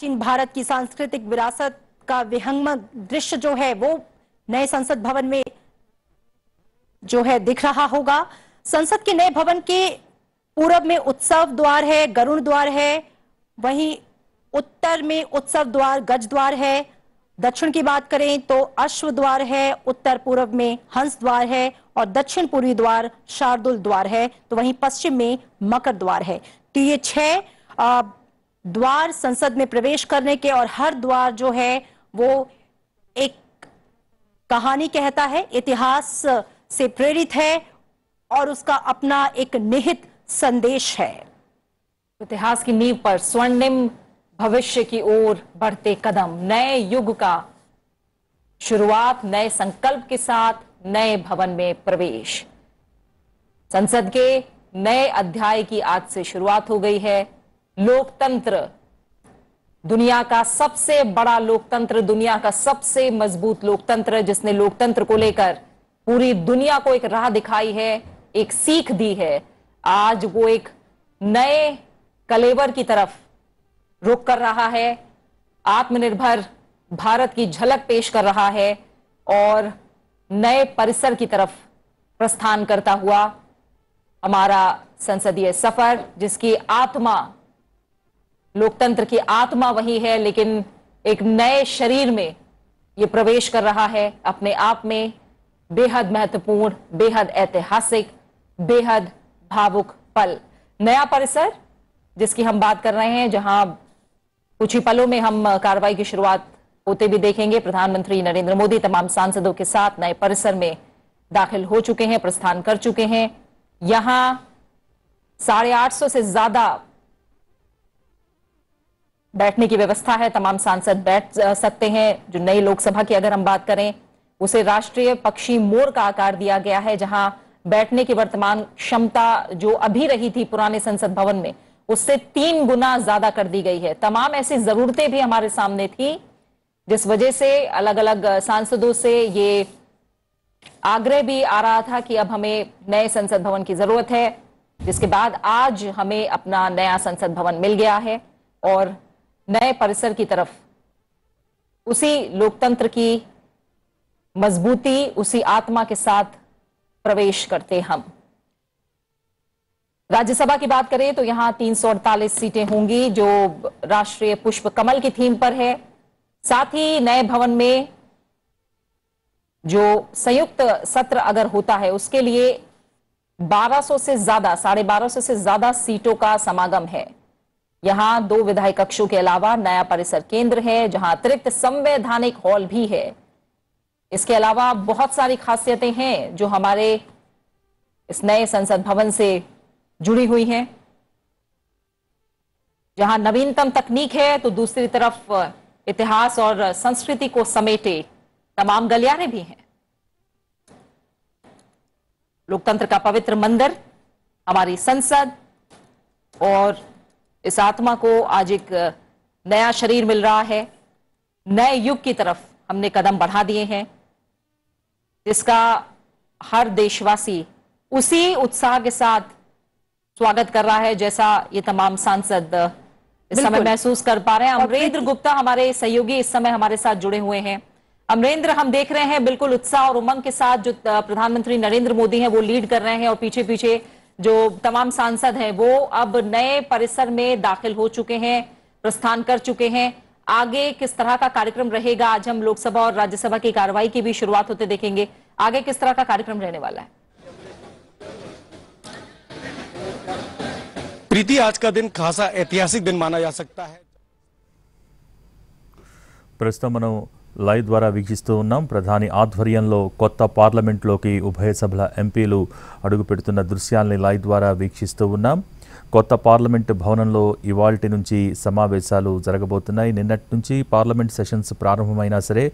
प्राचीन भारत की सांस्कृतिक विरासत का विहंगम दृश्य जो है वो नए संसद भवन में जो है दिख रहा होगा संसद के नए भवन के पूरब में उत्सव द्वार है गरुण द्वार है वहीं उत्तर में उत्सव द्वार गज द्वार है दक्षिण की बात करें तो अश्व द्वार है उत्तर पूर्व में हंस द्वार है और दक्षिण पूर्वी द्वार शार्दुल द्वार है तो वहीं पश्चिम में मकर द्वार है तो ये छह द्वार संसद में प्रवेश करने के और हर द्वार जो है वो एक कहानी कहता है इतिहास से प्रेरित है और उसका अपना एक निहित संदेश है इतिहास की नींव पर स्वर्णिम भविष्य की ओर बढ़ते कदम नए युग का शुरुआत नए संकल्प के साथ नए भवन में प्रवेश संसद के नए अध्याय की आज से शुरुआत हो गई है लोकतंत्र दुनिया का सबसे बड़ा लोकतंत्र दुनिया का सबसे मजबूत लोकतंत्र जिसने लोकतंत्र को लेकर पूरी दुनिया को एक राह दिखाई है एक सीख दी है आज वो एक नए कलेवर की तरफ रुक कर रहा है आत्मनिर्भर भारत की झलक पेश कर रहा है और नए परिसर की तरफ प्रस्थान करता हुआ हमारा संसदीय सफर जिसकी आत्मा लोकतंत्र की आत्मा वही है लेकिन एक नए शरीर में ये प्रवेश कर रहा है अपने आप में बेहद महत्वपूर्ण बेहद ऐतिहासिक बेहद भावुक पल नया परिसर जिसकी हम बात कर रहे हैं जहां कुछ ही पलों में हम कार्रवाई की शुरुआत होते भी देखेंगे प्रधानमंत्री नरेंद्र मोदी तमाम सांसदों के साथ नए परिसर में दाखिल हो चुके हैं प्रस्थान कर चुके हैं यहां साढ़े आठ सौ से ज्यादा बैठने की व्यवस्था है तमाम सांसद बैठ सकते हैं जो नई लोकसभा की अगर हम बात करें उसे राष्ट्रीय पक्षी मोर का आकार दिया गया है जहां बैठने की वर्तमान क्षमता जो अभी रही थी पुराने संसद भवन में उससे तीन गुना ज्यादा कर दी गई है तमाम ऐसी जरूरतें भी हमारे सामने थी जिस वजह से अलग अलग सांसदों से ये आग्रह भी आ रहा था कि अब हमें नए संसद भवन की जरूरत है जिसके बाद आज हमें अपना नया संसद भवन मिल गया है और नए परिसर की तरफ उसी लोकतंत्र की मजबूती उसी आत्मा के साथ प्रवेश करते हम राज्यसभा की बात करें तो यहां तीन सीटें होंगी जो राष्ट्रीय पुष्प कमल की थीम पर है साथ ही नए भवन में जो संयुक्त सत्र अगर होता है उसके लिए 1200 से ज्यादा साढ़े बारह से ज्यादा सीटों का समागम है यहां दो विधायक कक्षों के अलावा नया परिसर केंद्र है जहां अतिरिक्त संवैधानिक हॉल भी है इसके अलावा बहुत सारी खासियतें हैं जो हमारे इस नए संसद भवन से जुड़ी हुई हैं जहां नवीनतम तकनीक है तो दूसरी तरफ इतिहास और संस्कृति को समेटे तमाम गलियारे भी हैं लोकतंत्र का पवित्र मंदिर हमारी संसद और इस आत्मा को आज एक नया शरीर मिल रहा है नए युग की तरफ हमने कदम बढ़ा दिए हैं इसका हर देशवासी उसी उत्साह के साथ स्वागत कर रहा है जैसा ये तमाम सांसद इस समय महसूस कर पा रहे हैं अमरेंद्र गुप्ता हमारे सहयोगी इस समय हमारे साथ जुड़े हुए हैं अमरेंद्र हम देख रहे हैं बिल्कुल उत्साह और उमंग के साथ जो प्रधानमंत्री नरेंद्र मोदी हैं वो लीड कर रहे हैं और पीछे पीछे जो तमाम सांसद हैं वो अब नए परिसर में दाखिल हो चुके हैं प्रस्थान कर चुके हैं आगे किस तरह का कार्यक्रम रहेगा आज हम लोकसभा और राज्यसभा की कार्रवाई की भी शुरुआत होते देखेंगे आगे किस तरह का कार्यक्रम रहने वाला है प्रीति आज का दिन खासा ऐतिहासिक दिन माना जा सकता है मनो లైవ్ ద్వారా వీక్షిస్తూ ఉన్నాం ప్రధాని ఆధ్వర్యంలో కొత్త పార్లమెంట్లోకి ఉభయ సభల ఎంపీలు అడుగుపెడుతున్న దృశ్యాల్ని లైవ్ ద్వారా వీక్షిస్తూ ఉన్నాం కొత్త పార్లమెంటు భవనంలో ఇవాల్టి నుంచి సమావేశాలు జరగబోతున్నాయి నిన్నటి నుంచి పార్లమెంట్ సెషన్స్ ప్రారంభమైనా సరే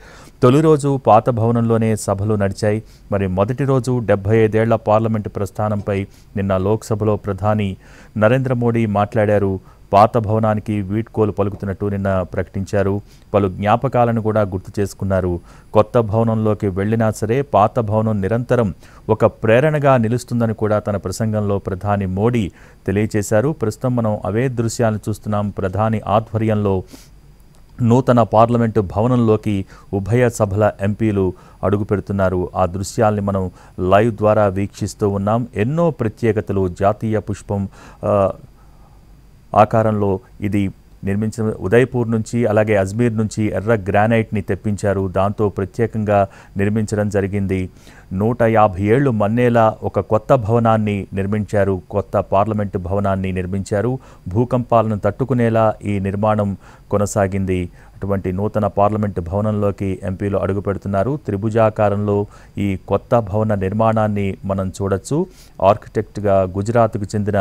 తొలి రోజు పాత భవనంలోనే సభలు నడిచాయి మరి మొదటి రోజు డెబ్బై ఐదేళ్ల పార్లమెంటు ప్రస్థానంపై నిన్న లోక్సభలో ప్రధాని నరేంద్ర మోడీ మాట్లాడారు పాత భవనానికి వీడ్కోలు పలుకుతున్నట్టు నిన్న ప్రకటించారు పలు జ్ఞాపకాలను కూడా గుర్తు చేసుకున్నారు కొత్త భవనంలోకి వెళ్ళినా సరే పాత భవనం నిరంతరం ఒక ప్రేరణగా నిలుస్తుందని కూడా తన ప్రసంగంలో ప్రధాని మోడీ తెలియజేశారు ప్రస్తుతం మనం అవే దృశ్యాలను చూస్తున్నాం ప్రధాని ఆధ్వర్యంలో నూతన పార్లమెంటు భవనంలోకి ఉభయ సభల ఎంపీలు అడుగుపెడుతున్నారు ఆ దృశ్యాల్ని మనం లైవ్ ద్వారా వీక్షిస్తూ ఉన్నాం ఎన్నో ప్రత్యేకతలు జాతీయ పుష్పం ఆకారంలో ఇది నిర్మించిన ఉదయపూర్ నుంచి అలాగే అజ్మీర్ నుంచి ఎర్ర గ్రానైట్ని తెప్పించారు దాంతో ప్రత్యేకంగా నిర్మించడం జరిగింది నూట యాభై ఏళ్లు మన్నేలా ఒక కొత్త భవనాన్ని నిర్మించారు కొత్త పార్లమెంటు భవనాన్ని నిర్మించారు భూకంపాలను తట్టుకునేలా ఈ నిర్మాణం కొనసాగింది అటువంటి నూతన పార్లమెంటు భవనంలోకి ఎంపీలు అడుగుపెడుతున్నారు త్రిభుజాకారంలో ఈ కొత్త భవన నిర్మాణాన్ని మనం చూడొచ్చు ఆర్కిటెక్ట్గా గుజరాత్కు చెందిన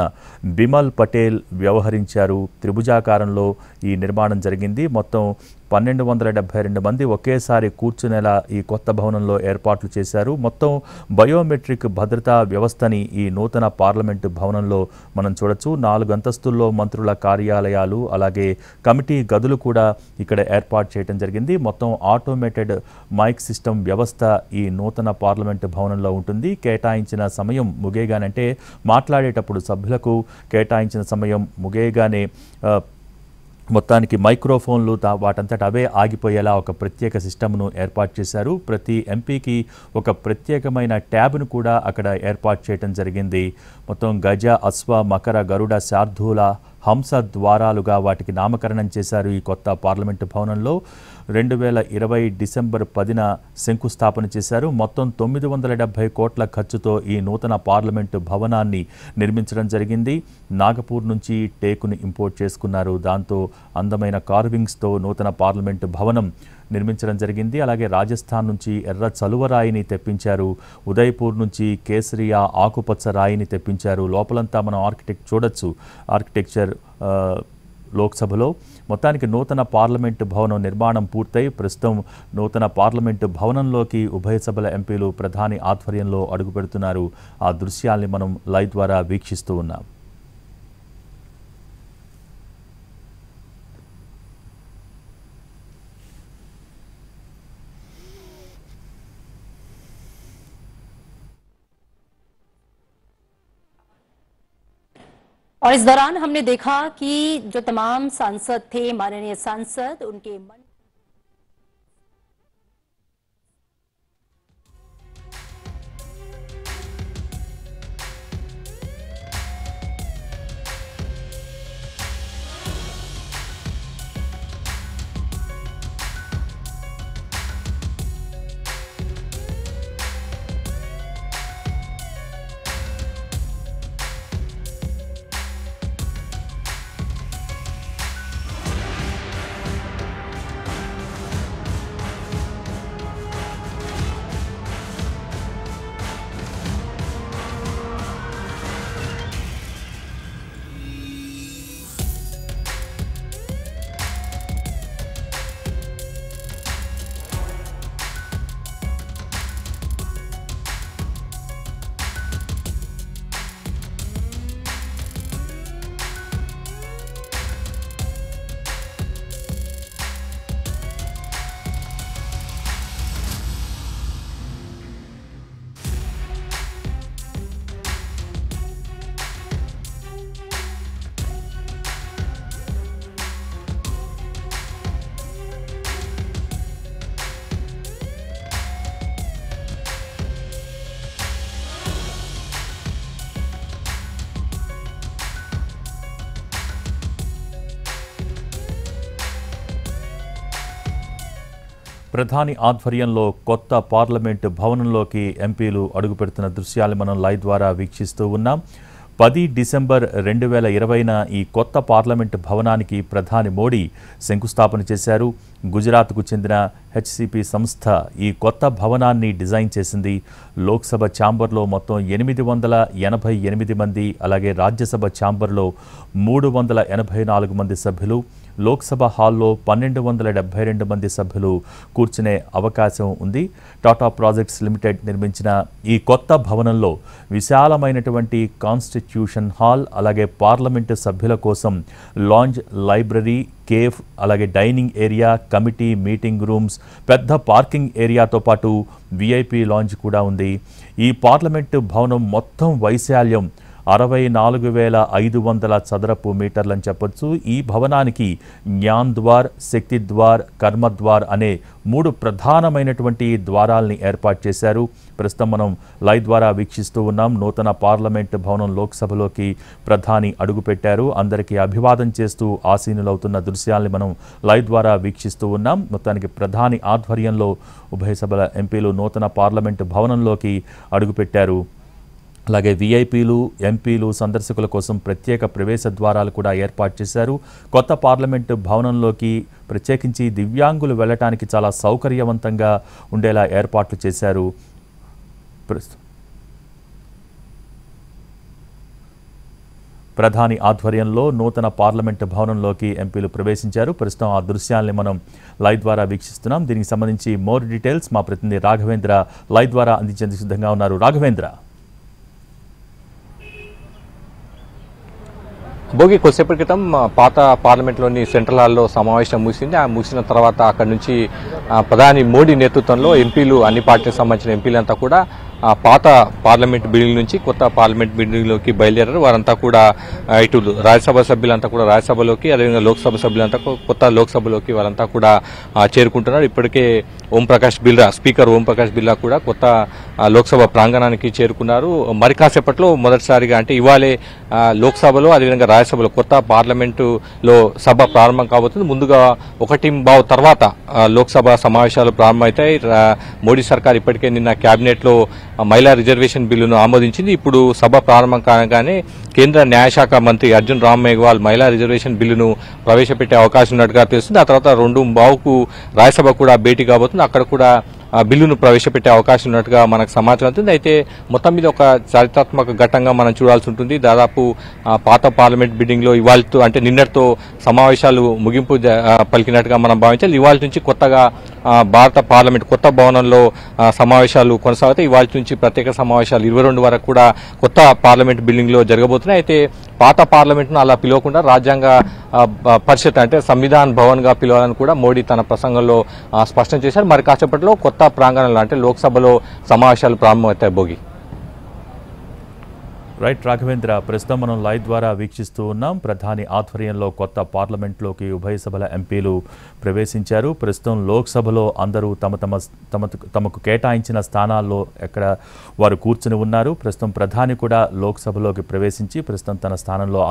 బిమల్ పటేల్ వ్యవహరించారు త్రిభుజాకారంలో ఈ నిర్మాణం జరిగింది మొత్తం పన్నెండు వందల డెబ్బై రెండు మంది ఒకేసారి కూర్చునేలా ఈ కొత్త భవనంలో ఏర్పాట్లు చేశారు మొత్తం బయోమెట్రిక్ భద్రతా వ్యవస్థని ఈ నూతన పార్లమెంటు భవనంలో మనం చూడొచ్చు నాలుగు అంతస్తుల్లో మంత్రుల కార్యాలయాలు అలాగే కమిటీ గదులు కూడా ఇక్కడ ఏర్పాటు చేయడం జరిగింది మొత్తం ఆటోమేటెడ్ మైక్ సిస్టమ్ వ్యవస్థ ఈ నూతన పార్లమెంటు భవనంలో ఉంటుంది కేటాయించిన సమయం ముగేగానంటే మాట్లాడేటప్పుడు సభ్యులకు కేటాయించిన సమయం ముగేగానే మొత్తానికి మైక్రోఫోన్లు తా వాటంతట అవే ఆగిపోయేలా ఒక ప్రత్యేక సిస్టమ్ను ఏర్పాటు చేశారు ప్రతి ఎంపీకి ఒక ప్రత్యేకమైన ట్యాబ్ను కూడా అక్కడ ఏర్పాటు చేయడం జరిగింది మొత్తం గజ అశ్వ మకర గరుడ శార్ధూల హంస ద్వారాలుగా వాటికి నామకరణం చేశారు ఈ కొత్త పార్లమెంటు భవనంలో రెండు వేల ఇరవై డిసెంబర్ పదిన శంకుస్థాపన చేశారు మొత్తం తొమ్మిది వందల డెబ్బై కోట్ల ఖర్చుతో ఈ నూతన పార్లమెంటు భవనాన్ని నిర్మించడం జరిగింది నాగపూర్ నుంచి టేకును ఇంపోర్ట్ చేసుకున్నారు దాంతో అందమైన కార్వింగ్స్తో నూతన పార్లమెంటు భవనం నిర్మించడం జరిగింది అలాగే రాజస్థాన్ నుంచి ఎర్ర చలువరాయిని తెప్పించారు ఉదయపూర్ నుంచి కేసరియా ఆకుపచ్చ రాయిని తెప్పించారు లోపలంతా మనం ఆర్కిటెక్ట్ చూడొచ్చు ఆర్కిటెక్చర్ లోక్సభలో మొత్తానికి నూతన పార్లమెంటు భవనం నిర్మాణం పూర్తయి ప్రస్తుతం నూతన పార్లమెంటు భవనంలోకి ఉభయ సభల ఎంపీలు ప్రధాని ఆధ్వర్యంలో అడుగుపెడుతున్నారు ఆ దృశ్యాల్ని మనం లైవ్ ద్వారా వీక్షిస్తూ ఉన్నాం और इस दौरान हमने देखा कि जो तमाम सांसद थे माननीय सांसद उनके मन ప్రధాని ఆధ్వర్యంలో కొత్త పార్లమెంటు భవనంలోకి ఎంపీలు అడుగుపెడుతున్న దృశ్యాలు మనం లైవ్ ద్వారా వీక్షిస్తూ ఉన్నాం పది డిసెంబర్ రెండు వేల ఇరవైన ఈ కొత్త పార్లమెంటు భవనానికి ప్రధాని మోడీ శంకుస్థాపన చేశారు గుజరాత్కు చెందిన హెచ్సిపి సంస్థ ఈ కొత్త భవనాన్ని డిజైన్ చేసింది లోక్సభ ఛాంబర్లో మొత్తం ఎనిమిది వందల ఎనభై ఎనిమిది మంది అలాగే రాజ్యసభ ఛాంబర్లో మూడు వందల ఎనభై నాలుగు మంది సభ్యులు లోక్సభ హాల్లో పన్నెండు వందల డెబ్బై రెండు మంది సభ్యులు కూర్చునే అవకాశం ఉంది టాటా ప్రాజెక్ట్స్ లిమిటెడ్ నిర్మించిన ఈ కొత్త భవనంలో విశాలమైనటువంటి కాన్స్టిట్యూషన్ హాల్ అలాగే పార్లమెంటు సభ్యుల కోసం లాంజ్ లైబ్రరీ కేఫ్ అలాగే dining area committee meeting rooms పెద్ద పార్కింగ్ ఏరియాతో పాటు విఐపి లాంజ్ కూడా ఉంది ఈ పార్లమెంటు భవనం మొత్తం వైశాల్యం అరవై నాలుగు వేల ఐదు వందల చదరపు మీటర్లని చెప్పొచ్చు ఈ భవనానికి జ్ఞాన్ద్వార్ శక్తిద్వార్ కర్మద్వార్ అనే మూడు ప్రధానమైనటువంటి ద్వారాల్ని ఏర్పాటు చేశారు ప్రస్తుతం మనం లైవ్ ద్వారా వీక్షిస్తూ ఉన్నాం నూతన పార్లమెంట్ భవనం లోక్సభలోకి ప్రధాని అడుగుపెట్టారు అందరికీ అభివాదం చేస్తూ ఆసీనులవుతున్న దృశ్యాల్ని మనం లైవ్ ద్వారా వీక్షిస్తూ ఉన్నాం మొత్తానికి ప్రధాని ఆధ్వర్యంలో ఉభయ సభల ఎంపీలు నూతన పార్లమెంట్ భవనంలోకి అడుగుపెట్టారు అలాగే వీఐపీలు ఎంపీలు సందర్శకుల కోసం ప్రత్యేక ప్రవేశ ద్వారాలు కూడా ఏర్పాటు చేశారు కొత్త పార్లమెంటు భవనంలోకి ప్రత్యేకించి దివ్యాంగులు వెళ్ళటానికి చాలా సౌకర్యవంతంగా ఉండేలా ఏర్పాట్లు చేశారు ప్రధాని ఆధ్వర్యంలో నూతన పార్లమెంటు భవనంలోకి ఎంపీలు ప్రవేశించారు ప్రస్తుతం ఆ దృశ్యాల్ని మనం లైవ్ ద్వారా వీక్షిస్తున్నాం దీనికి సంబంధించి మోర్ డీటెయిల్స్ మా ప్రతినిధి రాఘవేంద్ర లైవ్ ద్వారా అందించేందుకు సిద్ధంగా ఉన్నారు రాఘవేంద్ర భోగి కొద్దిసేపటి క్రితం పాత పార్లమెంట్లోని సెంట్రల్ హాల్లో సమావేశం ముగిసింది ఆ ముగిసిన తర్వాత అక్కడి నుంచి ప్రధాని మోడీ నేతృత్వంలో ఎంపీలు అన్ని పార్టీలకు సంబంధించిన ఎంపీలంతా కూడా ఆ పాత పార్లమెంట్ బిల్డింగ్ నుంచి కొత్త పార్లమెంట్ బిల్డింగ్లోకి బయలుదేరారు వారంతా కూడా ఇటు రాజ్యసభ సభ్యులంతా కూడా రాజ్యసభలోకి అదేవిధంగా లోక్సభ సభ్యులంతా కొత్త లోక్సభలోకి వారంతా కూడా చేరుకుంటున్నారు ఇప్పటికే ఓంప్రకాష్ బిర్లా స్పీకర్ ఓంప్రకాష్ బిర్లా కూడా కొత్త లోక్సభ ప్రాంగణానికి చేరుకున్నారు మరి కాసేపట్లో మొదటిసారిగా అంటే ఇవాళే లోక్సభలో అదేవిధంగా రాజ్యసభలో కొత్త పార్లమెంటులో సభ ప్రారంభం కాబోతుంది ముందుగా ఒకటి బావు తర్వాత లోక్సభ సమావేశాలు ప్రారంభమవుతాయి మోడీ సర్కార్ ఇప్పటికే నిన్న క్యాబినెట్లో మహిళా రిజర్వేషన్ బిల్లును ఆమోదించింది ఇప్పుడు సభ ప్రారంభం కాగానే కేంద్ర న్యాయశాఖ మంత్రి అర్జున్ రామ్ మేఘ్వాల్ మహిళా రిజర్వేషన్ బిల్లును ప్రవేశపెట్టే అవకాశం ఉన్నట్టుగా తెలుస్తుంది ఆ తర్వాత రెండు బావుకు రాజ్యసభ కూడా భేటీ కాబోతుంది అక్కడ కూడా బిల్లును ప్రవేశపెట్టే అవకాశం ఉన్నట్టుగా మనకు సమాచారం అవుతుంది అయితే మొత్తం మీద ఒక చారిత్రాత్మక ఘట్టంగా మనం చూడాల్సి ఉంటుంది దాదాపు పాత పార్లమెంట్ బిల్డింగ్లో ఇవాళతో అంటే నిన్నటితో సమావేశాలు ముగింపు పలికినట్టుగా మనం భావించాలి ఇవాళ నుంచి కొత్తగా భారత పార్లమెంట్ కొత్త భవనంలో సమావేశాలు కొనసాగుతాయి ఇవాళ నుంచి ప్రత్యేక సమావేశాలు ఇరవై రెండు వరకు కూడా కొత్త పార్లమెంట్ బిల్డింగ్లో జరగబోతున్నాయి అయితే పాత పార్లమెంట్ను అలా పిలవకుండా రాజ్యాంగ పరిషత్ అంటే సంవిధాన్ భవన్గా పిలవాలని కూడా మోడీ తన ప్రసంగంలో స్పష్టం చేశారు మరి కాసేపట్లో కొత్త సత్తా ప్రాంగణంలో అంటే లోక్సభలో సమావేశాలు ప్రారంభమవుతాయి భోగి రైట్ రాఘవేంద్ర ప్రస్తుతం మనం లైవ్ ద్వారా వీక్షిస్తూ ఉన్నాం ప్రధాని ఆధ్వర్యంలో కొత్త పార్లమెంట్లోకి ఉభయ సభల ఎంపీలు ప్రవేశించారు ప్రస్తుతం లోక్సభలో అందరూ తమ తమ తమ తమకు కేటాయించిన స్థానాల్లో ఎక్కడ వారు కూర్చుని ఉన్నారు ప్రస్తుతం ప్రధాని కూడా లోక్సభలోకి ప్రవేశించి ప్రస్తుతం తన స్థానంలో